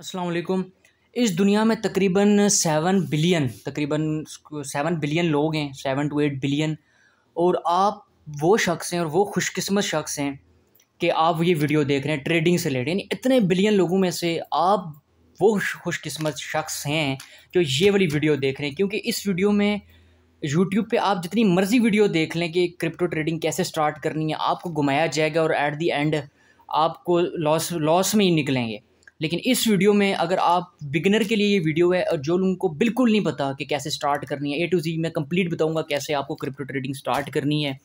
अस्सलाम वालेकुम इस दुनिया में तकरीबन सेवन बिलियन तकरीबन सेवन बिलियन लोग हैं सेवन टू एट बिलियन और आप वो शख्स हैं और वो खुशकिस्मत शख्स हैं कि आप ये वीडियो देख रहे हैं ट्रेडिंग से रिलेटेड यानी इतने बिलियन लोगों में से आप वो खुशकिस्मत शख्स हैं जो ये वाली वीडियो देख रहे हैं क्योंकि इस वीडियो में यूट्यूब पे आप जितनी मर्ज़ी वीडियो देख लें कि क्रिप्टो ट्रेडिंग कैसे स्टार्ट करनी है आपको घुमाया जाएगा और एट दी एंड आपको लॉस लॉस में ही निकलेंगे लेकिन इस वीडियो में अगर आप बिगिनर के लिए ये वीडियो है और जो लोगों को बिल्कुल नहीं पता कि कैसे स्टार्ट करनी है ए टू जी मैं कंप्लीट बताऊंगा कैसे आपको क्रिप्टो ट्रेडिंग स्टार्ट करनी है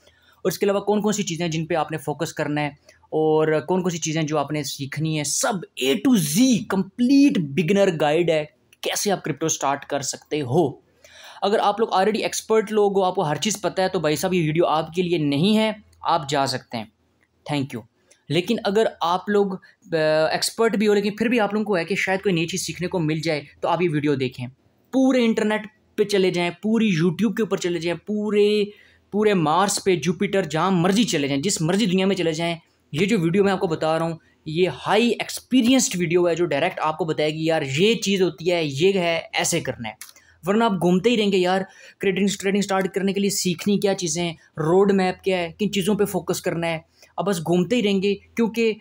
और इसके अलावा कौन कौन सी चीज़ें जिन पे आपने फोकस करना है और कौन कौन सी चीज़ें जो आपने सीखनी है सब A to Z complete beginner guide है कैसे आप क्रिप्टो स्टार्ट कर सकते हो अगर आप लोग ऑलरेडी एक्सपर्ट लोग हो आपको हर चीज़ पता है तो भाई साहब ये वीडियो आपके लिए नहीं है आप जा सकते हैं थैंक यू लेकिन अगर आप लोग एक्सपर्ट भी हो लेकिन फिर भी आप लोगों को है कि शायद कोई नई चीज़ सीखने को मिल जाए तो आप ये वीडियो देखें पूरे इंटरनेट पे चले जाएं पूरी यूट्यूब के ऊपर चले जाएं पूरे पूरे मार्स पे जुपिटर जहाँ मर्जी चले जाएं जिस मर्जी दुनिया में चले जाएं ये जो वीडियो मैं आपको बता रहा हूँ ये हाई एक्सपीरियंस्ड वीडियो है जो डायरेक्ट आपको बताएगी यार ये चीज़ होती है ये है ऐसे करना है वरना आप घूमते ही रहेंगे यार क्रेडिंग ट्रेडिंग स्टार्ट करने के लिए सीखनी क्या चीज़ें हैं रोड मैप क्या है किन चीज़ों पर फोकस करना है अब बस घूमते ही रहेंगे क्योंकि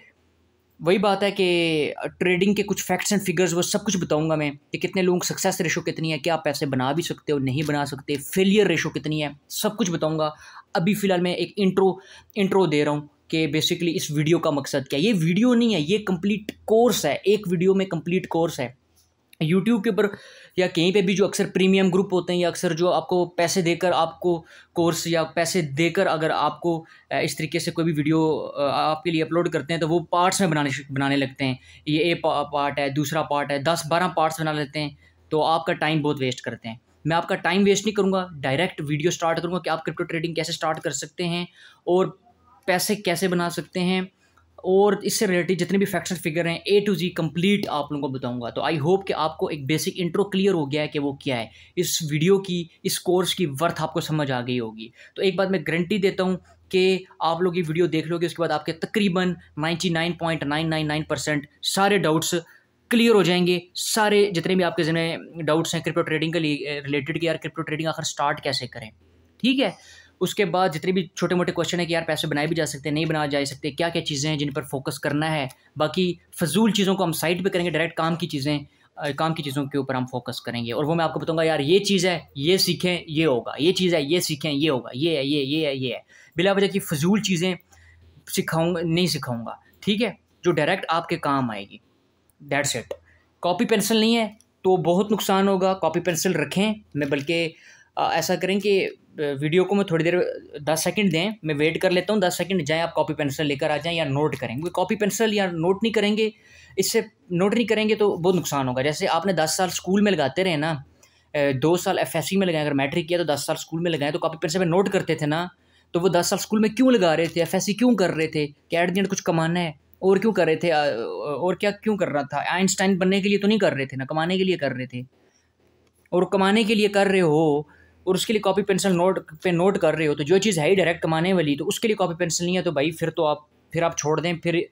वही बात है कि ट्रेडिंग के कुछ फैक्ट्स एंड फिगर्स वो सब कुछ बताऊंगा मैं कि कितने लोग सक्सेस रेशो कितनी है क्या आप पैसे बना भी सकते हो नहीं बना सकते फेलियर रेशो कितनी है सब कुछ बताऊंगा अभी फ़िलहाल मैं एक इंट्रो इंट्रो दे रहा हूँ कि बेसिकली इस वीडियो का मकसद क्या ये वीडियो नहीं है ये कंप्लीट कोर्स है एक वीडियो में कंप्लीट कोर्स है यूट्यूब के ऊपर या कहीं पे भी जो अक्सर प्रीमियम ग्रुप होते हैं या अक्सर जो आपको पैसे देकर आपको कोर्स या पैसे देकर अगर आपको इस तरीके से कोई भी वीडियो आपके लिए अपलोड करते हैं तो वो पार्ट्स में बनाने बनाने लगते हैं ये ए पार्ट है दूसरा पार्ट है दस बारह पार्ट्स बना लेते हैं तो आपका टाइम बहुत वेस्ट करते हैं मैं आपका टाइम वेस्ट नहीं करूँगा डायरेक्ट वीडियो स्टार्ट करूँगा कि आप क्रिप्टो ट्रेडिंग कैसे स्टार्ट कर सकते हैं और पैसे कैसे बना सकते हैं और इससे रिलेटेड जितने भी फैक्शन फिगर हैं ए टू जी कंप्लीट आप लोगों को बताऊंगा तो आई होप कि आपको एक बेसिक इंट्रो क्लियर हो गया है कि वो क्या है इस वीडियो की इस कोर्स की वर्थ आपको समझ आ गई होगी तो एक बात मैं गारंटी देता हूँ कि आप लोग ये वीडियो देख लोगे उसके बाद आपके तकरीबन नाइन्टी परसेंट सारे डाउट्स क्लियर हो जाएंगे सारे जितने भी आपके जिन्हें डाउट्स हैं क्रिप्टो ट्रेडिंग के लिए रिलेटेड कि यार क्रिप्टो ट्रेडिंग आखिर स्टार्ट कैसे करें ठीक है उसके बाद जितने भी छोटे मोटे क्वेश्चन है कि यार पैसे बनाए भी जा सकते हैं नहीं बनाए जा सकते क्या क्या चीज़ें हैं जिन पर फोकस करना है बाकी फजूल चीज़ों को हम साइड पे करेंगे डायरेक्ट काम की चीज़ें काम की चीज़ों के ऊपर हम फोकस करेंगे और वो मैं आपको बताऊंगा यार ये चीज़ है ये सीखें ये होगा ये चीज़ है ये सीखें ये होगा ये है ये ये है ये है बिला वजह की फजूल चीज़ें सिखाऊंगा नहीं सिखाऊंगा ठीक है जो डायरेक्ट आपके काम आएगी दैट्स इट कॉपी पेंसिल नहीं है तो बहुत नुकसान होगा कॉपी पेंसिल रखें मैं बल्कि ऐसा करें कि वीडियो को मैं थोड़ी देर दस सेकंड दें मैं वेट कर लेता हूँ दस सेकंड जाएं आप कॉपी पेंसिल लेकर आ जाएं या नोट करेंगे कॉपी पेंसिल या नोट नहीं करेंगे इससे नोट नहीं करेंगे तो बहुत नुकसान होगा जैसे आपने दस साल स्कूल में लगाते रहे ना दो साल एफ में लगाएं अगर मैट्रिक किया तो दस साल स्कूल में लगाएं तो कॉपी पेंसिल में नोट करते थे ना तो वो दस साल स्कूल में क्यों लगा रहे थे एफ क्यों कर रहे थे कैट दिन कुछ कमाना है और क्यों कर रहे थे और क्या क्यों कर रहा था आइंस्टाइन बनने के लिए तो नहीं कर रहे थे ना कमाने के लिए कर रहे थे और कमाने के लिए कर रहे हो और उसके लिए कॉपी पेंसिल नोट पे नोट कर रहे हो तो जो चीज़ है ही डायरेक्ट कमाने वाली तो उसके लिए कॉपी पेंसिल नहीं है तो भाई फिर तो आप फिर आप छोड़ दें फिर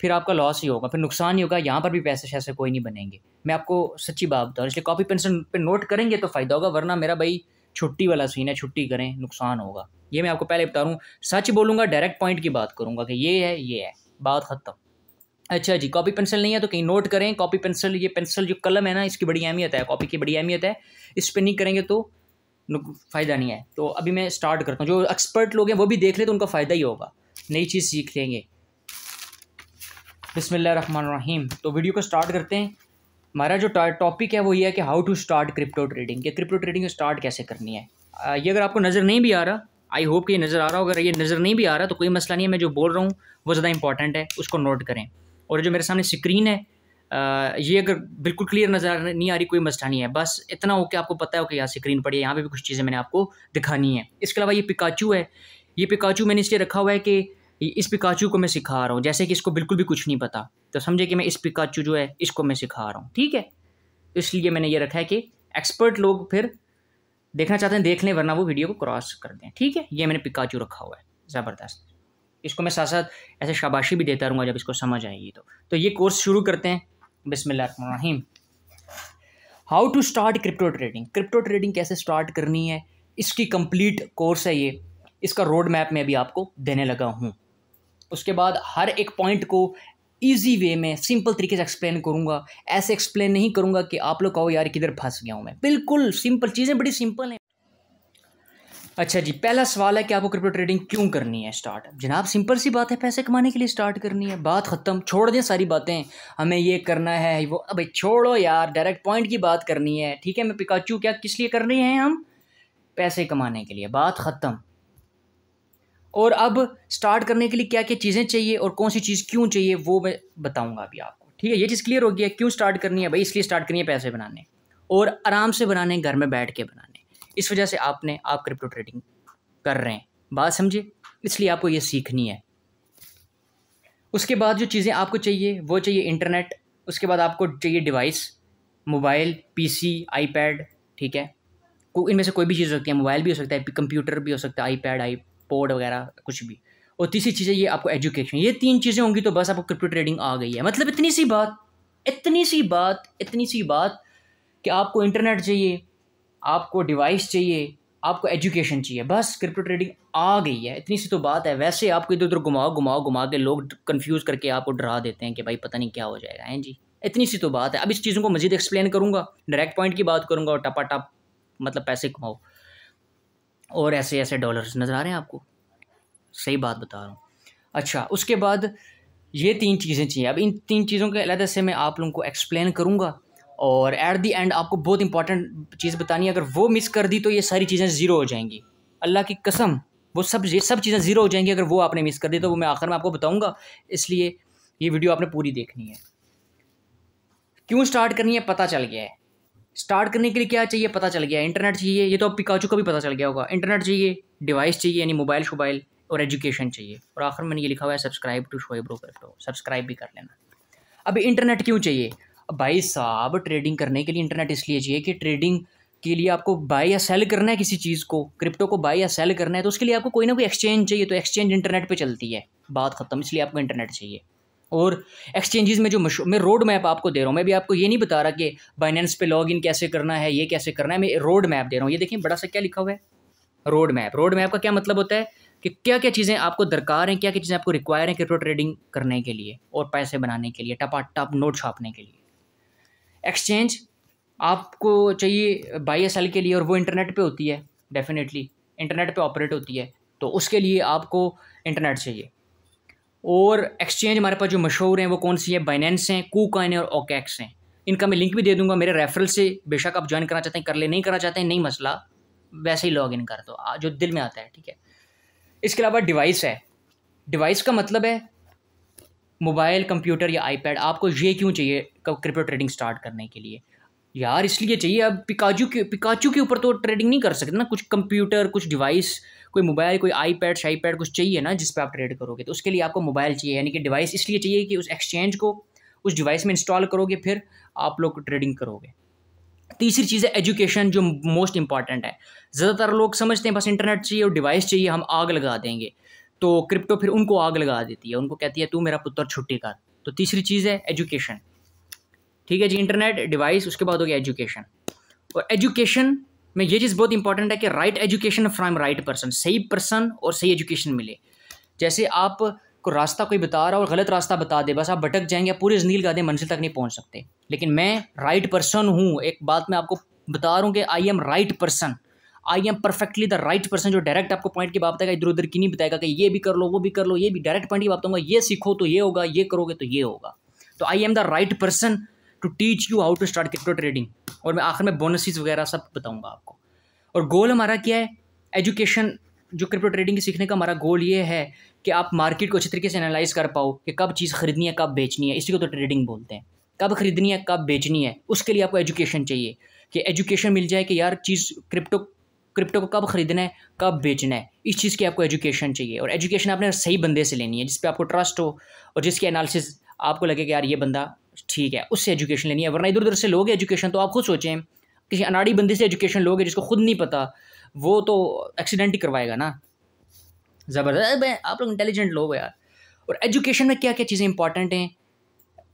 फिर आपका लॉस ही होगा फिर नुकसान ही होगा यहाँ पर भी पैसे शैसे कोई नहीं बनेंगे मैं आपको सच्ची बात बताऊँ इसलिए कॉपी पेंसिल पर नोट करेंगे तो फ़ायदा होगा वरना मेरा भाई छुट्टी वाला सीन है छुट्टी करें नुकसान होगा ये मैं आपको पहले बता रहा हूँ सच बोलूँगा डायरेक्ट पॉइंट की बात करूँगा कि ये है ये है बात ख़त्म अच्छा जी कॉपी पेंसिल नहीं है तो कहीं नोट करें कॉपी पेंसिल ये पेंसिल जो कलम है ना इसकी बड़ी अहमियत है कॉपी की बड़ी अहमियत है इस पर नहीं करेंगे तो फ़ायदा नहीं है तो अभी मैं स्टार्ट करता हूँ जो एक्सपर्ट लोग हैं वो भी देख ले तो उनका फ़ायदा ही होगा नई चीज़ सीख लेंगे बिसमीम तो वीडियो को स्टार्ट करते हैं हमारा जो टॉपिक है वो ये है कि how to start crypto trading या क्रिप्टो ट्रेडिंग स्टार्ट कैसे करनी है ये अगर आपको नज़र नहीं भी आ रहा आई होप कि ये नज़र आ रहा हो अगर ये नज़र नहीं भी आ रहा तो कोई मसला नहीं है मैं जो बोल रहा हूँ वो ज़्यादा इंपॉर्टेंट है उसको नोट करें और जो मेरे सामने स्क्रीन है ये अगर बिल्कुल क्लियर नज़र नहीं आ रही कोई मसला नहीं है बस इतना हो कि आपको पता हो कि यहाँ स्क्रीन पड़ी है यहाँ पे भी कुछ चीज़ें मैंने आपको दिखानी है इसके अलावा ये पिकाचू है ये पिकाचू मैंने इसलिए रखा हुआ है कि इस पिकाचू को मैं सिखा रहा हूँ जैसे कि इसको बिल्कुल भी कुछ नहीं पता तो समझे कि मैं इस पिकाचू जो है इसको मैं सिखा रहा हूँ ठीक है इसलिए मैंने ये रखा है कि एक्सपर्ट लोग फिर देखना चाहते हैं देख लें वरना वो वीडियो को क्रॉस कर दें ठीक है ये मैंने पिकाचू रखा हुआ है ज़बरदस्त इसको मैं साथ साथ ऐसे शाबाशी भी देता रहूँगा जब इसको समझ आएगी तो तो ये कोर्स शुरू करते हैं बिसमीम how to start crypto trading crypto trading कैसे स्टार्ट करनी है इसकी कंप्लीट कोर्स है ये इसका रोड मैप में अभी आपको देने लगा हूँ उसके बाद हर एक पॉइंट को ईजी वे में सिंपल तरीके से एक्सप्लेन करूँगा ऐसे एक्सप्लेन नहीं करूँगा कि आप लोग कहो यार किधर फंस गया हूँ मैं बिल्कुल सिंपल चीज़ें बड़ी सिंपल हैं अच्छा जी पहला सवाल है कि आपको क्रिप्टो ट्रेडिंग क्यों करनी है स्टार्ट जनाब सिंपल सी बात है पैसे कमाने के लिए स्टार्ट करनी है बात ख़त्म छोड़ दें सारी बातें हमें ये करना है वो अबे छोड़ो यार डायरेक्ट पॉइंट की बात करनी है ठीक है मैं पिकाचू क्या किस लिए कर रहे हैं हम पैसे कमाने के लिए बात ख़त्म और अब स्टार्ट करने के लिए क्या क्या चीज़ें चाहिए और कौन सी चीज़ क्यों चाहिए वो मैं बताऊँगा अभी आपको ठीक है ये चीज़ क्लियर होगी है क्यों स्टार्ट करनी है भाई इसलिए स्टार्ट करनी है पैसे बनाने और आराम से बनाने घर में बैठ के बनाने इस वजह से आपने आप क्रिप्टो ट्रेडिंग कर रहे हैं बात समझिए इसलिए आपको ये सीखनी है उसके बाद जो चीज़ें आपको चाहिए वो चाहिए इंटरनेट उसके बाद आपको चाहिए डिवाइस मोबाइल पीसी आईपैड ठीक है इनमें से कोई भी चीज़ हो सकती है मोबाइल भी हो सकता है कंप्यूटर भी हो सकता है आईपैड पोड वगैरह कुछ भी और तीसरी चीज़ें ये आपको एजुकेशन ये तीन चीज़ें होंगी तो बस आपको क्रिप्टो ट्रेडिंग आ गई है मतलब इतनी सी बात इतनी सी बात इतनी सी बात कि आपको इंटरनेट चाहिए आपको डिवाइस चाहिए आपको एजुकेशन चाहिए बस क्रिप्टो ट्रेडिंग आ गई है इतनी सी तो बात है वैसे आपको इधर उधर घुमाओ घुमाओ घुमा के लोग कंफ्यूज करके आपको डरा देते हैं कि भाई पता नहीं क्या हो जाएगा हैं जी इतनी सी तो बात है अब इस चीज़ों को मजीद एक्सप्लेन करूँगा डायरेक्ट पॉइंट की बात करूँगा और टपा टप मतलब पैसे कमाओ और ऐसे ऐसे डॉलर्स नज़र आ रहे हैं आपको सही बात बता रहा हूँ अच्छा उसके बाद ये तीन चीज़ें चाहिए अब इन तीन चीज़ों के अलग से मैं आप लोगों को एक्सप्लेन करूँगा और एट दी एंड आपको बहुत इंपॉर्टेंट चीज़ बतानी है अगर वो मिस कर दी तो ये सारी चीज़ें ज़ीरो हो जाएंगी अल्लाह की कसम वो सब ये सब चीज़ें ज़ीरो हो जाएंगी अगर वो आपने मिस कर दी तो वो मैं आखिर में आपको बताऊँगा इसलिए ये वीडियो आपने पूरी देखनी है क्यों स्टार्ट करनी है पता चल गया है स्टार्ट करने के लिए क्या चाहिए पता चल गया इंटरनेट चाहिए ये तो अब पिकाचू का भी पता चल गया होगा इंटरनेट चाहिए डिवाइस चाहिए यानी मोबाइल शोबाइल और एजुकेशन चाहिए और आखिर मैंने ये लिखा हुआ है सब्सक्राइब टू शोएब्रो करो सब्सक्राइब भी कर लेना अभी इंटरनेट क्यों चाहिए भाई साहब ट्रेडिंग करने के लिए इंटरनेट इसलिए चाहिए कि ट्रेडिंग के लिए आपको बाय या सेल करना है किसी चीज़ को क्रिप्टो को बाय या सेल करना है तो उसके लिए आपको कोई ना कोई एक्सचेंज चाहिए तो एक्सचेंज इंटरनेट पे चलती है बात ख़त्म इसलिए आपको इंटरनेट चाहिए और एक्सचेंजेस में जो मैं रोड मैप आपको दे रहा हूँ मैं भी आपको ये नहीं बता रहा कि बाइनेंस पे लॉग इन कैसे करना है ये कैसे करना है मैं रोड मैप दे रहा हूँ ये देखिए बड़ा सा क्या लिखा हुआ है रोड मैप रोड मैप का क्या मतलब होता है कि क्या क्या चीज़ें आपको दरकार हैं क्या क्या चीज़ें आपको रिक्वायर हैं क्रिप्टो ट्रेडिंग करने के लिए और पैसे बनाने के लिए टपा टप नोट छापने के लिए एक्सचेंज आपको चाहिए बाई एस के लिए और वो इंटरनेट पे होती है डेफिनेटली इंटरनेट पे ऑपरेट होती है तो उसके लिए आपको इंटरनेट चाहिए और एक्सचेंज हमारे पास जो मशहूर हैं वो कौन सी है बाइनेंस हैं कू काइन और ओकेक्स हैं इनका मैं लिंक भी दे दूंगा मेरे रेफरल से बेशक आप ज्वाइन करना चाहते हैं कर ले नहीं करना चाहते हैं नहीं मसला वैसे ही लॉग इन कर दो जो दिल में आता है ठीक है इसके अलावा डिवाइस है डिवाइस का मतलब है मोबाइल कंप्यूटर या आईपैड आपको ये क्यों चाहिए क्रिप्टो ट्रेडिंग स्टार्ट करने के लिए यार इसलिए चाहिए अब पिकाजू के पिकाचू के ऊपर तो ट्रेडिंग नहीं कर सकते ना कुछ कंप्यूटर कुछ डिवाइस कोई मोबाइल कोई आईपैड शाईपैड कुछ चाहिए ना जिस पर आप ट्रेड करोगे तो उसके लिए आपको मोबाइल चाहिए यानी कि डिवाइस इसलिए चाहिए कि उस एक्सचेंज को उस डिवाइस में इंस्टॉल करोगे फिर आप लोग ट्रेडिंग करोगे तीसरी चीज़ है एजुकेशन जो मोस्ट इंपॉर्टेंट है ज़्यादातर लोग समझते हैं बस इंटरनेट चाहिए और डिवाइस चाहिए हम आग लगा देंगे तो क्रिप्टो फिर उनको आग लगा देती है उनको कहती है तू मेरा पुत्र छुट्टी कर तो तीसरी चीज़ है एजुकेशन ठीक है जी इंटरनेट डिवाइस उसके बाद हो गया एजुकेशन और एजुकेशन में ये चीज़ बहुत इंपॉर्टेंट है कि right education from right person सही पर्सन और सही एजुकेशन मिले जैसे आप को रास्ता कोई बता रहा और गलत रास्ता बता दे बस आप भटक जाएंगे आप पूरे जनील गादे मंजिल तक नहीं पहुंच सकते लेकिन मैं राइट पर्सन हूँ एक बात मैं आपको बता रहा हूँ कि I am right person I am perfectly the right person जो डायरेक्ट आपको पॉइंट की बात बताएगा इधर उधर की नहीं बताएगा कि ये भी कर लो वो भी कर लो ये भी डायरेक्ट पॉइंट की बात बताऊंगा ये सीखो तो ये होगा ये करोगे तो ये होगा तो I am the right person to teach you how to start crypto trading और मैं आखिर में बोनसेस वगैरह सब बताऊँगा आपको और गोल हमारा क्या है एजुकेशन जो क्रिप्टो ट्रेडिंग सीखने का हमारा गोल ये है कि आप मार्केट को अच्छे तरीके से एनालाइज कर पाओ कि कब चीज़ खरीदनी है कब बेचनी है इसी को तो ट्रेडिंग बोलते हैं कब खरीदनी है कब बेचनी है उसके लिए आपको एजुकेशन चाहिए कि एजुकेशन मिल जाए कि यार चीज़ क्रिप्टो क्रिप्टो को कब खरीदना है कब बेचना है इस चीज़ की आपको एजुकेशन चाहिए और एजुकेशन आपने सही बंदे से लेनी है जिस पर आपको ट्रस्ट हो और जिसकी एनालिसिस आपको लगे कि यार ये बंदा ठीक है उससे एजुकेशन लेनी है वरना इधर उधर से लोगे एजुकेशन तो आप खुद सोचें किसी अनाड़ी बंदी से एजुकेशन लोगे जिसको खुद नहीं पता वो तो एक्सीडेंट ही करवाएगा ना ज़बरदस्त आप लोग इंटेलिजेंट लोग हो यार और एजुकेशन में क्या क्या चीज़ें इंपॉर्टेंट हैं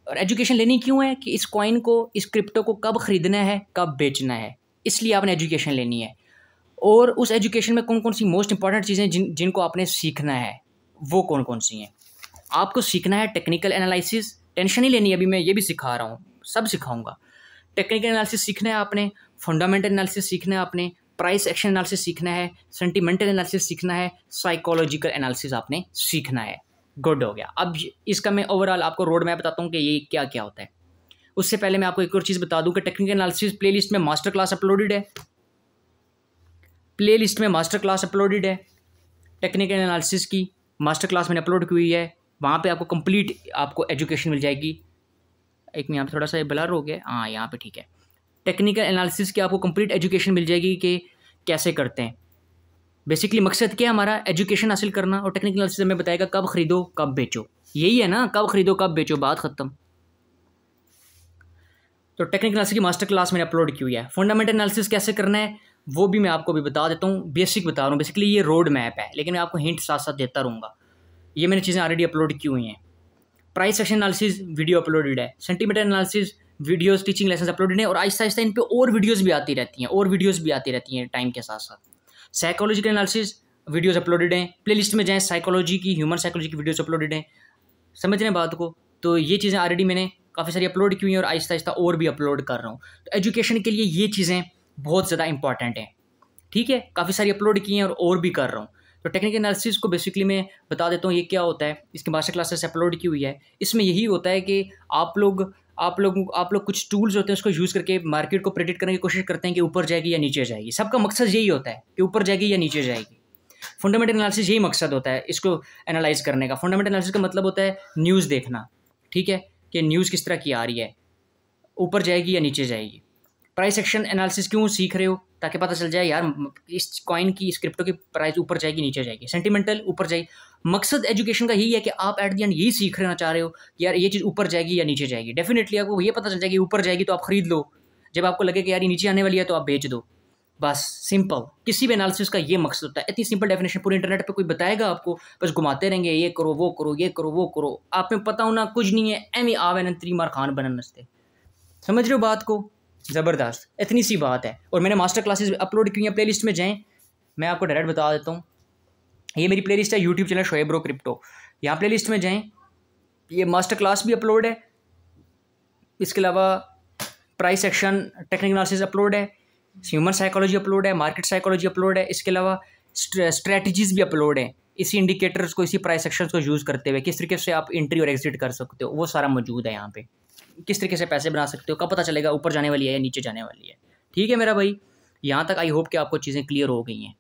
और एजुकेशन लेनी क्यों है कि इस कॉइन को इस क्रिप्टो को कब ख़रीदना है कब बेचना है इसलिए आपने एजुकेशन लेनी है और उस एजुकेशन में कौन कौन सी मोस्ट इंपॉर्टेंट चीज़ें जिन जिनको आपने सीखना है वो कौन कौन सी हैं आपको सीखना है टेक्निकल एनालिसिस टेंशन ही लेनी अभी मैं ये भी सिखा रहा हूँ सब सिखाऊंगा टेक्निकल एनालिसिस सीखना है आपने फंडामेंटल एनालिसिस सीखना है आपने प्राइस एक्शन एनालिसिस सीखना है सेंटिमेंटल एनालिसिस सीखना है साइकोलॉजिकल एनालिसिस आपने सीखना है गुड हो गया अब इसका मैं ओवरऑल आपको रोड मैप बताता हूँ कि ये क्या क्या होता है उससे पहले मैं आपको एक और चीज़ बता दूँ कि टेक्निकल एनालिसिस प्लेलिस्ट में मास्टर क्लास अपलोडेड है प्लेलिस्ट में मास्टर क्लास अपलोडेड है टेक्निकल एनालिसिस की मास्टर क्लास मैंने अपलोड की हुई है वहाँ पे आपको कंप्लीट आपको एजुकेशन मिल जाएगी एक यहाँ पे थोड़ा सा ब्लर हो गया हाँ यहाँ पे ठीक है टेक्निकल एनालिसिस की आपको कंप्लीट एजुकेशन मिल जाएगी कि कैसे करते हैं बेसिकली मकसद क्या है हमारा एजुकेशन हासिल करना और टेक्निकल एनालिसिस हमें बताएगा कब खरीदो कब बेचो यही है ना कब खरीदो कब बेचो बात ख़त्म तो टेक्निकल एनालिसिस की मास्टर क्लास मैंने अपलोड की हुई है फंडामेंटल एनालिसिस कैसे करना है वो भी मैं आपको अभी बता देता हूँ बेसिक बता रहा हूँ बेसिकली ये रोड मैप है लेकिन मैं आपको हिंट साथ साथ देता रहूँगा ये मैंने चीज़ें ऑलरेडी अपलोड की हुई हैं price section analysis video uploaded है sentiment analysis videos teaching lesson uploaded हैं और आहिस्ता आहिस्ता इन पर और वीडियोज़ भी आती रहती हैं और वीडियोज़ भी आती रहती हैं टाइम के साथ साथ साइकोलॉजिकल एनालिसिस वीडियोज़ अपलोडेड हैं लिस्ट में जाएँ साइकोलॉजी की ह्यूमन साइकोलॉजी की वीडियोज़ अपलोडेड हैं समझ रहे हैं बात को तो ये चीज़ें ऑलरेडी मैंने काफ़ी सारी अपलोड की हुई हैं और आहिस्ता आहिस्ता और भी अपलोड कर रहा हूँ तो एजुकेशन के लिए ये चीज़ें बहुत ज़्यादा इंपॉर्टेंट हैं ठीक है काफ़ी सारी अपलोड किए हैं और और भी कर रहा हूँ तो टेक्निकल एनालिसिस को बेसिकली मैं बता देता हूँ ये क्या होता है इसकी मास्टर क्लासेस अपलोड की हुई है इसमें यही होता है कि आप लोग आप लोग आप लोग कुछ टूल्स होते हैं उसको यूज़ करके मार्केट को प्रेडिक्ट करने की कोशिश करते हैं कि ऊपर जाएगी या नीचे जाएगी सबका मकसद यही होता है कि ऊपर जाएगी या नीचे जाएगी फंडामेंटल एनालिसिस यही मकसद होता है इसको एनालाइज करने का फंडामेंटल एनालिसिस का मतलब होता है न्यूज़ देखना ठीक है कि न्यूज़ किस तरह की आ रही है ऊपर जाएगी या नीचे जाएगी प्राइस एक्शन एनालिसिस क्यों सीख रहे हो ताकि पता चल जाए यार इस कॉइन की इस क्रिप्टो की प्राइस ऊपर जाएगी नीचे जाएगी सेंटिमेंटल ऊपर जाएगी मकसद एजुकेशन का यही है कि आप एट दी एंड यही सीख रहना चाह रहे हो कि यार ये चीज़ ऊपर जाएगी या नीचे जाएगी डेफिनेटली आपको ये पता चल जाएगी ऊपर जाएगी तो आप खरीद लो जब आपको लगे कि यार ये नीचे आने वाली है तो आप बेच दो बस सिंपल किसी भी एनालिसिस का ये मकसद होता है इतनी सिंपल डेफिनेशन पूरे इंटरनेट पे कोई बताएगा आपको बस घुमाते रहेंगे ये करो वो करो ये करो वो करो आप में पता होना कुछ नहीं है एम ही आवे नंतरी मार खान बनन समझ रहे हो बात को ज़बरदस्त इतनी सी बात है और मैंने मास्टर क्लासेस अपलोड की हैं प्ले में जाएँ मैं आपको डायरेक्ट बता देता हूँ ये मेरी प्ले लिस्ट है YouTube channel Shoaib bro crypto यहाँ प्ले लिस्ट में जाएँ ये मास्टर क्लास भी अपलोड है इसके अलावा price section technical analysis upload है ह्यूमन साइकोलॉजी अपलोड है मार्केट साइकोलॉजी अपलोड है इसके अलावा स्ट्रेटजीज भी अपलोड हैं इसी इंडिकेटर्स को इसी प्राइस सेक्शंस को यूज़ करते हुए किस तरीके से आप इंट्री और एग्जिट कर सकते हो वो सारा मौजूद है यहाँ पे किस तरीके से पैसे बना सकते हो कब पता चलेगा ऊपर जाने वाली है या नीचे जाने वाली है ठीक है मेरा भाई यहाँ तक आई होप कि आपको चीज़ें क्लियर हो गई हैं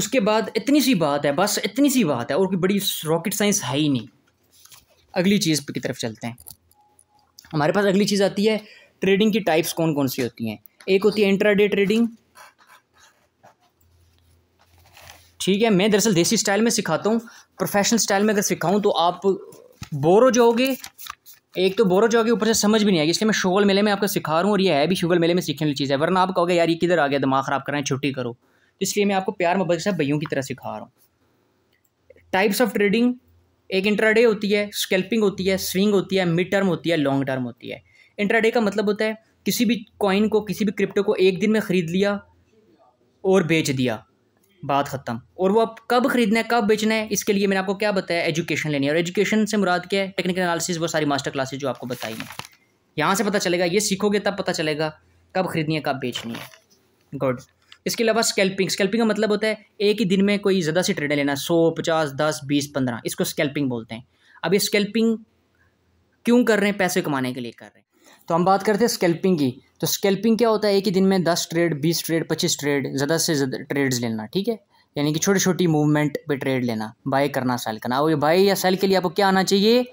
उसके बाद इतनी सी बात है बस इतनी सी बात है और कोई बड़ी रॉकेट साइंस है ही नहीं अगली चीज़ की तरफ चलते हैं हमारे पास अगली चीज़ आती है ट्रेडिंग की टाइप्स कौन कौन सी होती हैं एक होती है इंट्राडे ट्रेडिंग ठीक है मैं दरअसल देसी स्टाइल में सिखाता हूँ प्रोफेशनल स्टाइल में अगर सिखाऊँ तो आप बोर हो जाओगे एक तो बोरो चौकी ऊपर से समझ भी नहीं आएगी इसलिए मैं शुगल मेले में आपको सिखा रहा हूँ और ये है भी शुगल मेले में सीखने वाली चीज़ है वरना आप कहोगे यार ये किधर आ गया दिमाग ख़राब कर रहे हैं छुट्टी करो तो इसलिए मैं आपको प्यार मोहब्बत के भैयों की तरह सिखा रहा हूँ टाइप्स ऑफ ट्रेडिंग एक इंट्राडे होती है स्केल्पिंग होती है स्विंग होती है मिड टर्म होती है लॉन्ग टर्म होती है इंट्राडे का मतलब होता है किसी भी कॉइन को किसी भी क्रिप्टो को एक दिन में ख़रीद लिया और बेच दिया बात ख़त्म और वो आप कब ख़रीदना है कब बेचना है इसके लिए मैंने आपको क्या बताया एजुकेशन लेनी है और एजुकेशन से मुराद क्या है टेक्निकल एनालिसिस वो सारी मास्टर क्लासेस जो आपको बताई हैं यहाँ से पता चलेगा ये सीखोगे तब पता चलेगा कब ख़रीदनी है कब बेचनी है गुड इसके अलावा स्कैल्पिंग स्कैल्पिंग का मतलब होता है एक ही दिन में कोई ज़्यादा सी ट्रेडें लेना सौ पचास दस बीस पंद्रह इसको स्कैल्पिंग बोलते हैं अब ये स्कैल्पिंग क्यों कर रहे हैं पैसे कमाने के लिए कर रहे हैं तो हम बात करते हैं स्केल्पिंग की तो स्कैल्पिंग क्या होता है ही दिन में दस ट्रेड बीस ट्रेड पच्चीस ट्रेड ज़्यादा से ज़्यादा ट्रेड्स लेना ठीक है यानी कि छोटी छोटी मूवमेंट पे ट्रेड लेना बाय करना सेल करना और ये बाय या सेल के लिए आपको क्या आना चाहिए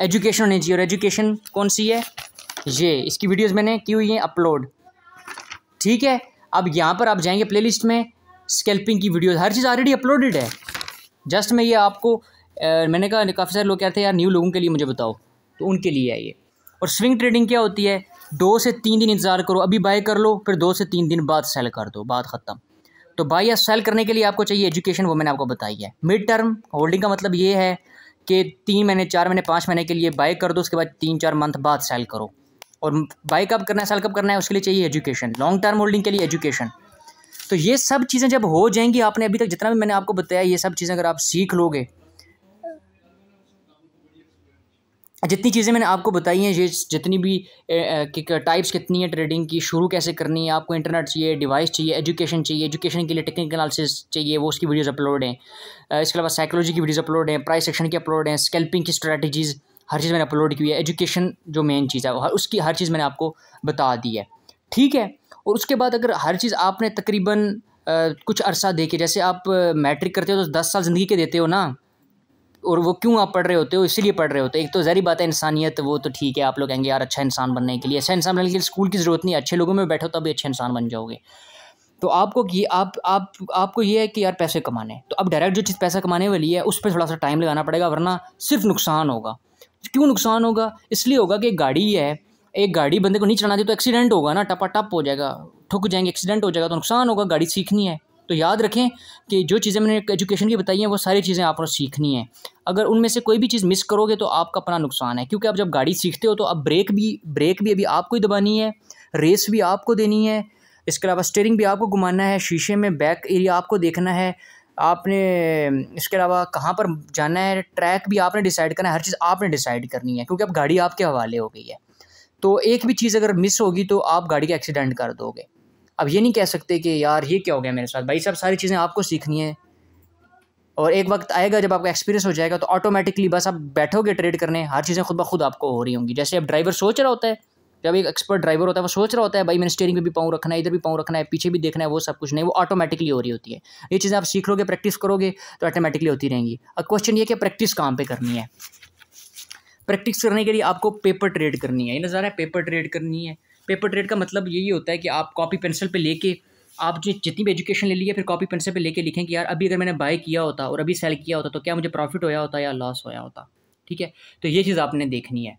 एजुकेशन होनी चाहिए और एजुकेशन कौन सी है ये इसकी वीडियोस मैंने की हुई हैं अपलोड ठीक है अब यहाँ पर आप जाएंगे प्लेलिस्ट में स्केल्पिंग की वीडियोस हर चीज़ ऑलरेडी अपलोडेड है जस्ट मैं ये आपको आ, मैंने कहा काफ़ी सारे लोग कहते हैं यार न्यू लोगों के लिए मुझे बताओ तो उनके लिए है ये और स्विंग ट्रेडिंग क्या होती है दो से तीन दिन इंतज़ार करो अभी बाय कर लो फिर दो से तीन दिन बाद सेल कर दो बात ख़त्म तो बाई या सेल करने के लिए आपको चाहिए एजुकेशन वो मैंने आपको बताई है मिड टर्म होल्डिंग का मतलब ये है कि तीन महीने चार महीने पाँच महीने के लिए बाय कर दो उसके बाद तीन चार मंथ बाद सेल करो और बाय कब करना है सेल कब करना है उसके लिए चाहिए एजुकेशन लॉन्ग टर्म होल्डिंग के लिए एजुकेशन तो ये सब चीज़ें जब हो जाएंगी आपने अभी तक जितना भी मैंने आपको बताया ये सब चीज़ें अगर आप सीख लोगे जितनी चीज़ें मैंने आपको बताई हैं ये जितनी भी टाइप्स कितनी है ट्रेडिंग की शुरू कैसे करनी है आपको इंटरनेट चाहिए डिवाइस चाहिए एजुकेशन चाहिए एजुकेशन के लिए टेक्निकल एनालिसिस चाहिए वो उसकी वीडियोज़ अपलोड हैं इसके अलावा साइकोलॉजी की वीडियोज़ अपलोड हैं प्राइस सेक्शन की अपलोड हैं स्केल्पिंग की स्ट्रैटेजीज़ हर चीज़ मैंने अपलोड की है एजुकेशन जो मेन चीज़ है उसकी हर चीज़ मैंने आपको बता दी है ठीक है और उसके बाद अगर हर चीज़ आपने तकरीबन कुछ अरसा दे के जैसे आप मैट्रिक करते हो तो दस साल ज़िंदगी के देते हो ना और वो क्यों आप पढ़ रहे होते हो इसलिए पढ़ रहे होते हो एक तो जहरी बात है इंसानियत वो तो ठीक है आप लोग कहेंगे यार अच्छा इंसान बनने के लिए अच्छा इंसान बनने के लिए स्कूल की ज़रूरत नहीं अच्छे लोगों में बैठो तभी अच्छे इंसान बन जाओगे तो आपको ये आप आप आपको ये है कि यार पैसे कमाने तो अब डायरेक्ट जो चीज़ पैसा कमाने वाली है उस पर थोड़ा सा टाइम लगाना पड़ेगा वरना सिर्फ नुकसान होगा क्यों नुकसान होगा इसलिए होगा कि एक गाड़ी है एक गाड़ी बंदे को नहीं चलाना चाहिए तो एक्सीडेंट होगा ना टपा टप हो जाएगा ठुक जाएंगे एक्सीडेंट हो जाएगा तो नुकसान होगा गाड़ी सीखनी है तो याद रखें कि जो चीज़ें मैंने एजुकेशन की बताई हैं वो सारी चीज़ें आपको सीखनी है अगर उनमें से कोई भी चीज़ मिस करोगे तो आपका अपना नुकसान है क्योंकि आप जब गाड़ी सीखते हो तो अब ब्रेक भी ब्रेक भी अभी आपको ही दबानी है रेस भी आपको देनी है इसके अलावा स्टेयरिंग भी आपको घुमाना है शीशे में बैक एरिया आपको देखना है आपने इसके अलावा कहाँ पर जाना है ट्रैक भी आपने डिसाइड करना है हर चीज़ आपने डिसाइड करनी है क्योंकि अब गाड़ी आपके हवाले हो गई है तो एक भी चीज़ अगर मिस होगी तो आप गाड़ी का एक्सीडेंट कर दोगे अब ये नहीं कह सकते कि यार ये क्या हो गया मेरे साथ भाई साहब सारी चीज़ें आपको सीखनी है और एक वक्त आएगा जब आपका एक्सपीरियंस हो जाएगा तो ऑटोमेटिकली बस आप बैठोगे ट्रेड करने हर चीज़ें खुद ब खुद आपको हो रही होंगी जैसे अब ड्राइवर सोच रहा होता है जब एक एक्सपर्ट ड्राइवर होता है वो सोच रहा होता है भाई मैंने स्टेयरिंग पे भी पाँव रखना है इधर भी पाँव रखना है पीछे भी देखना है वो सब कुछ नहीं वो ऑटोमेटिकली हो रही होती है ये चीज़ें आप सीख लोगे प्रैक्टिस करोगे तो ऑटोमेटिकली होती रहेंगी अब क्वेश्चन ये कि प्रैक्टिस कहाँ पर करनी है प्रैक्टिस करने के लिए आपको पेपर ट्रेड करनी है ये नज़ारा है पेपर ट्रेड करनी है पेपर ट्रेड का मतलब यही होता है कि आप कॉपी पेंसिल पे लेके आप जो जितनी भी एजुकेशन ले ली है फिर कॉपी पेंसिल पे लेके लिखें कि यार अभी अगर मैंने बाय किया होता और अभी सेल किया होता तो क्या मुझे प्रॉफिट होया होता या लॉस होया होता ठीक है तो ये चीज़ आपने देखनी है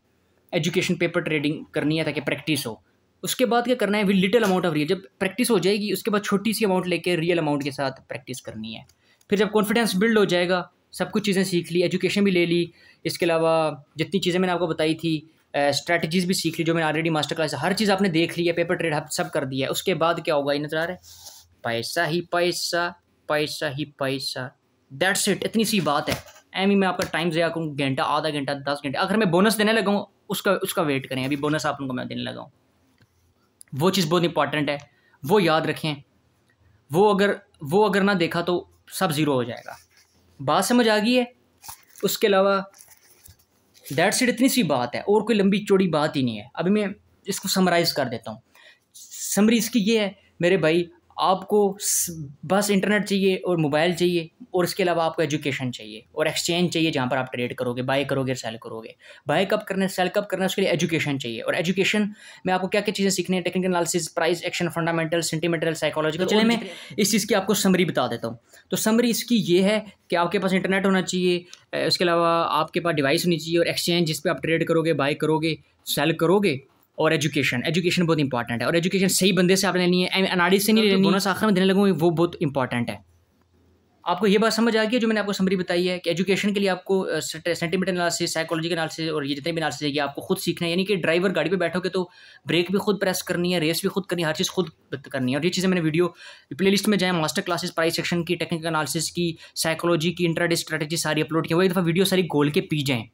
एजुकेशन पेपर ट्रेडिंग करनी है ताकि प्रैक्टिस हो उसके बाद क्या करना है with little amount of real जब प्रैक्टिस हो जाएगी उसके बाद छोटी सी अमाउंट लेकर रियल अमाउंट के साथ प्रैक्टिस करनी है फिर जब कॉन्फिडेंस बिल्ड हो जाएगा सब कुछ चीज़ें सीख ली एजुकेशन भी ले ली इसके अलावा जितनी चीज़ें मैंने आपको बताई थी स्ट्रैटेजीज भी सीख ली जो मैंने ऑलरेडी मास्टर क्लास हर चीज़ आपने देख ली है पेपर ट्रेड आप सब कर दिया है उसके बाद क्या होगा ये नजर तो आ रहा है पैसा ही पैसा पैसा ही पैसा दैट्स इट इतनी सी बात है एम ही e मैं आपका टाइम जया करूँ घंटा आधा घंटा दस घंटे अगर मैं बोनस देने लगाऊँ उसका उसका वेट करें अभी बोनस आप उनको मैं देने लगाऊँ वो चीज़ बहुत इंपॉर्टेंट है वो याद रखें वो अगर वो अगर ना देखा तो सब ज़ीरो हो जाएगा बात समझ आ गई है उसके अलावा डेट्स इट इतनी सी बात है और कोई लंबी चौड़ी बात ही नहीं है अभी मैं इसको समराइज़ कर देता हूँ समरी इसकी ये है मेरे भाई आपको बस इंटरनेट चाहिए और मोबाइल चाहिए और इसके अलावा आपको एजुकेशन चाहिए और एक्सचेंज चाहिए जहाँ पर आप ट्रेड करोगे बाय करोगे सेल करोगे बाय कब करना सेल कब करना उसके लिए एजुकेशन चाहिए और एजुकेशन में आपको क्या क्या चीज़ें सीखनी है technical analysis price action fundamental sentimental psychology चले चलिए मैं इस चीज़ की आपको समरी बता देता हूँ तो समरी इसकी ये है कि आपके पास इंटरनेट होना चाहिए उसके अलावा आपके पास डिवाइस होनी चाहिए और एक्सचेंज जिस पर आप ट्रेड करोगे बाय करोगे सेल करोगे और एजुकेशन एजुकेशन बहुत इंपॉर्टेंट है और एजुकेशन सही बंदे से आपने लेनी है अनाड़ी से नहीं हाँ, तो लेनी बोनस आखिर में देने लगूँ वो बहुत इंपॉर्टेंट है आपको ये बात समझ आ गई है जो मैंने आपको समरी बताई है कि एजुकेशन के लिए आपको सेंटीमीटर एनालिसिस साइकोलॉजी के एनालिसिस और ये जितने भी एनालिसिस है आपको खुद सीखना है यानी कि ड्राइवर गाड़ी पे बैठोगे तो ब्रेक भी खुद प्रेस करनी है रेस भी खुद करनी है हर चीज़ खुद करनी है और ये चीज़ें मैंने वीडियो प्ले में जाए मास्टर क्लासेस प्राइस सेक्शन की टेक्निकल एनालिसिस की साइकोलॉजी की इंटरडे स्ट्रेटेजी सारी अपलोड की वो एक दफ़ा वीडियो सारी गोल के पी जाएँ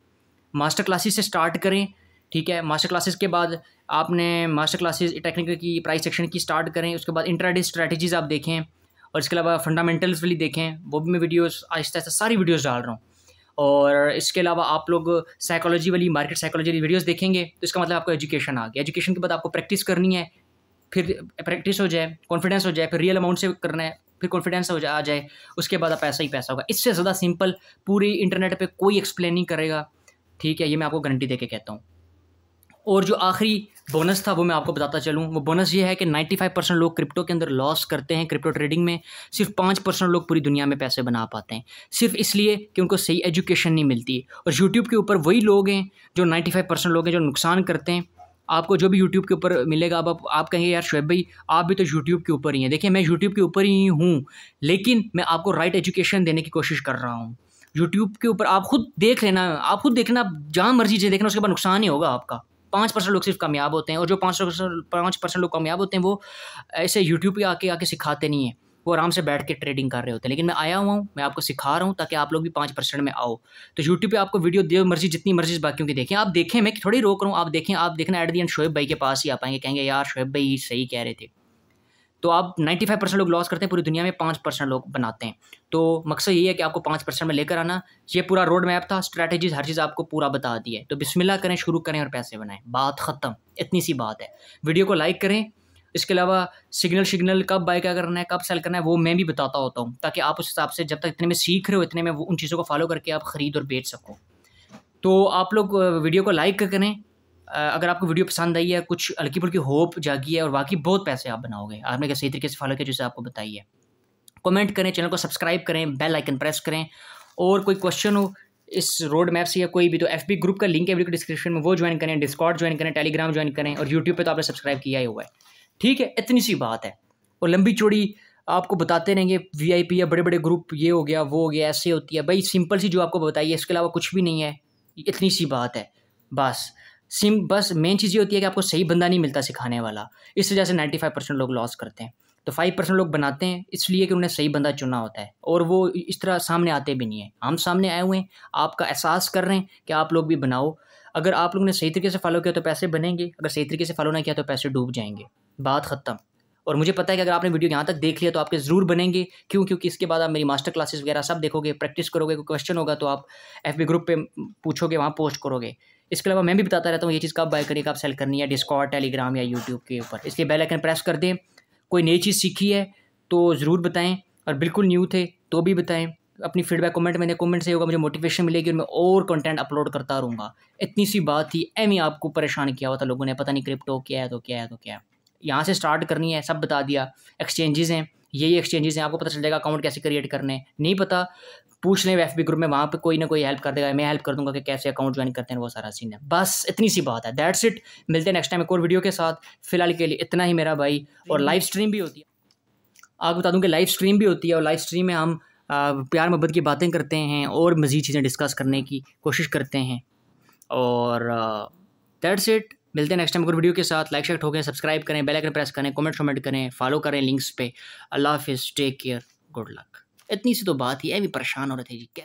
मास्टर क्लासेस से स्टार्ट करें ठीक है मास्टर क्लासेस के बाद आपने मास्टर क्लासेस टेक्निकल की प्राइस सेक्शन की स्टार्ट करें उसके बाद इंट्राडे स्ट्रैटेजीज़ आप देखें और इसके अलावा फंडामेंटल्स वाली देखें वो भी मैं वीडियोस आहिस्ता आहिस्ता सारी वीडियोस डाल रहा हूँ और इसके अलावा आप लोग साइकोलॉजी वाली मार्केट साइकोलॉजी वाली वीडियोज़ देखेंगे तो इसका मतलब आपको एजुकेशन आ गया एजुकेशन के बाद आपको प्रैक्टिस करनी है फिर प्रैक्टिस हो जाए कॉन्फिडेंस हो जाए फिर रियल अमाउंट से करना है फिर कॉन्फिडेंस हो जाए आ जाए उसके बाद आप ऐसा ही पैसा होगा इससे ज़्यादा सिंपल पूरी इंटरनेट पर कोई एक्सप्लेन नहीं करेगा ठीक है ये मैं आपको गारंटी दे के कहता हूँ और जो आखिरी बोनस था वो मैं आपको बताता चलूँ वो बोनस ये है कि 95 परसेंट लोग क्रिप्टो के अंदर लॉस करते हैं क्रिप्टो ट्रेडिंग में सिर्फ पाँच परसेंट लोग पूरी दुनिया में पैसे बना पाते हैं सिर्फ इसलिए कि उनको सही एजुकेशन नहीं मिलती और यूट्यूब के ऊपर वही लोग हैं जो 95 परसेंट लोग हैं जो नुकसान करते हैं आपको जो भी यूट्यूब के ऊपर मिलेगा अब आप, आप कहेंगे यार शुएब भाई आप भी तो यूट्यूब के ऊपर ही हैं देखिए मैं यूट्यूब के ऊपर ही हूँ लेकिन मैं आपको राइट एजुकेशन देने की कोशिश कर रहा हूँ यूट्यूब के ऊपर आप खुद देख लेना आप खुद देखना आप जहाँ मर्जी चाहिए देखना उसके बाद नुकसान ही होगा आपका पाँच परसेंट लोग सिर्फ कामयाब होते हैं और जो पाँच पाँच परसेंट लोग कामयाब होते हैं वो ऐसे यूट्यूब पर आके आके सिखाते नहीं हैं वो आराम से बैठ के ट्रेडिंग कर रहे होते हैं लेकिन मैं आया हुआ हूँ मैं आपको सिखा रहा हूँ ताकि आप लोग भी पाँच परसेंट में आओ तो यूट्यूब पे आपको वीडियो दे मर्जी जितनी मर्जी बाकियों की देखें आप देखें मैं थोड़ी रोक रहा हूँ आप देखें आप देखना एट दी एंड शोएब भाई के पास ही आ पाएंगे कहेंगे यार शोएब भाई सही कह रहे थे तो आप 95 परसेंट लोग लॉस करते हैं पूरी दुनिया में पाँच परसेंट लोग बनाते हैं तो मकसद ये है कि आपको पाँच परसेंट में लेकर आना ये पूरा रोड मैप था स्ट्रैटेजीज हर चीज़ आपको पूरा बता दी है तो बिस्मिल्लाह करें शुरू करें और पैसे बनाएं बात ख़त्म इतनी सी बात है वीडियो को लाइक करें इसके अलावा सिग्नल शिग्नल कब बाय क्या करना है कब सेल करना है वो मैं भी बताता होता हूँ ताकि आप उस हिसाब से जब तक इतने में सीख रहे हो इतने में उन चीज़ों को फॉलो करके आप ख़रीद और बेच सको तो आप लोग वीडियो को लाइक करें अगर आपको वीडियो पसंद आई है कुछ हल्की फुल्की होप जागी है और बाकी बहुत पैसे आप बनाओगे आपने क्या सही तरीके से फॉलो किया जिसे आपको बताई है कमेंट करें चैनल को सब्सक्राइब करें बेल आइकन प्रेस करें और कोई क्वेश्चन हो इस रोड मैप से या कोई भी तो एफ ग्रुप का लिंक है वीडियो डिस्क्रिप्शन में वो ज्वाइन करें डिस्कॉर्ड ज्वाइन करें टेलीग्राम ज्वाइन करें और यूट्यूब पर तो आपने सब्सक्राइब किया ही हुआ है ठीक है इतनी सी बात है और लंबी चौड़ी आपको बताते रहेंगे वीआईपी या बड़े बड़े ग्रुप ये हो गया वो हो गया ऐसे होती है भाई सिंपल सी जो आपको बताइए इसके अलावा कुछ भी नहीं है इतनी सी बात है बस सिम बस मेन चीज़ ये होती है कि आपको सही बंदा नहीं मिलता सिखाने वाला इस वजह से नाइन्टी फाइव परसेंट लोग लॉस करते हैं तो फाइव परसेंट लोग बनाते हैं इसलिए कि उन्हें सही बंदा चुना होता है और वो इस तरह सामने आते भी नहीं हैं हम सामने आए हुए हैं आपका एहसास कर रहे हैं कि आप लोग भी बनाओ अगर आप लोग ने सही तरीके से फॉलो किया तो पैसे बनेंगे अगर सही तरीके से फॉलो ना किया तो पैसे डूब जाएंगे बात ख़त्म और मुझे पता है कि अगर आपने वीडियो यहाँ तक देख लिया तो आपके ज़रूर बनेंगे क्यों क्योंकि इसके बाद आप मेरी मास्टर क्लासेस वगैरह सब देखोगे प्रैक्टिस करोगे कोई क्वेश्चन होगा तो आप एफ ग्रुप पे पूछोगे वहाँ पोस्ट करोगे इसके अलावा मैं भी बताता रहता हूँ ये चीज़ कब बाय करिए कब सेल करनी है डिस्कॉट टेलीग्राम या यूट्यूब के ऊपर इसलिए बेल आइकन प्रेस कर दें कोई नई चीज़ सीखी है तो ज़रूर बताएं और बिल्कुल न्यू थे तो भी बताएं अपनी फीडबैक कमेंट मैंने कमेंट से होगा मुझे मोटिवेशन मिलेगी और मैं और कंटेंट अपलोड करता रहूँगा इतनी सी बात थी एम आपको परेशान किया हुआ था लोगों ने पता नहीं क्रिप्टो क्या है तो क्या है तो क्या है यहाँ से स्टार्ट करनी है सब बता दिया एक्सचेंजेस हैं ये ये एक्सचेंजेस हैं आपको पता चल जाएगा अकाउंट कैसे क्रिएट करने नहीं पता पूछ लें एफ ग्रुप में वहाँ पर कोई ना कोई हेल्प कर देगा मैं हेल्प कर दूंगा कि कैसे अकाउंट ज्वाइन करते हैं वो सारा सीन है बस इतनी सी बात है दैट्स इट मिलते हैं नेक्स्ट टाइम एक और वीडियो के साथ फिलहाल के लिए इतना ही मेरा भाई और लाइव स्ट्रीम भी होती है आपको बता दूँ कि लाइव स्ट्रीम भी होती है और लाइव स्ट्रीम में हम प्यार मोहब्बत की बातें करते हैं और मज़ीद चीज़ें डिस्कस करने की कोशिश करते हैं और दैट्स इट मिलते हैं नेक्स्ट टाइम अगर वीडियो के साथ लाइक शेयर ठोकें सब्सक्राइब करें बेल आइकन प्रेस करें कमेंट कमेंट करें फॉलो करें लिंक्स पे अल्लाह हाफिज़ टेक केयर गुड लक इतनी सी तो बात ही है भी परेशान हो रहे थे जी कैसे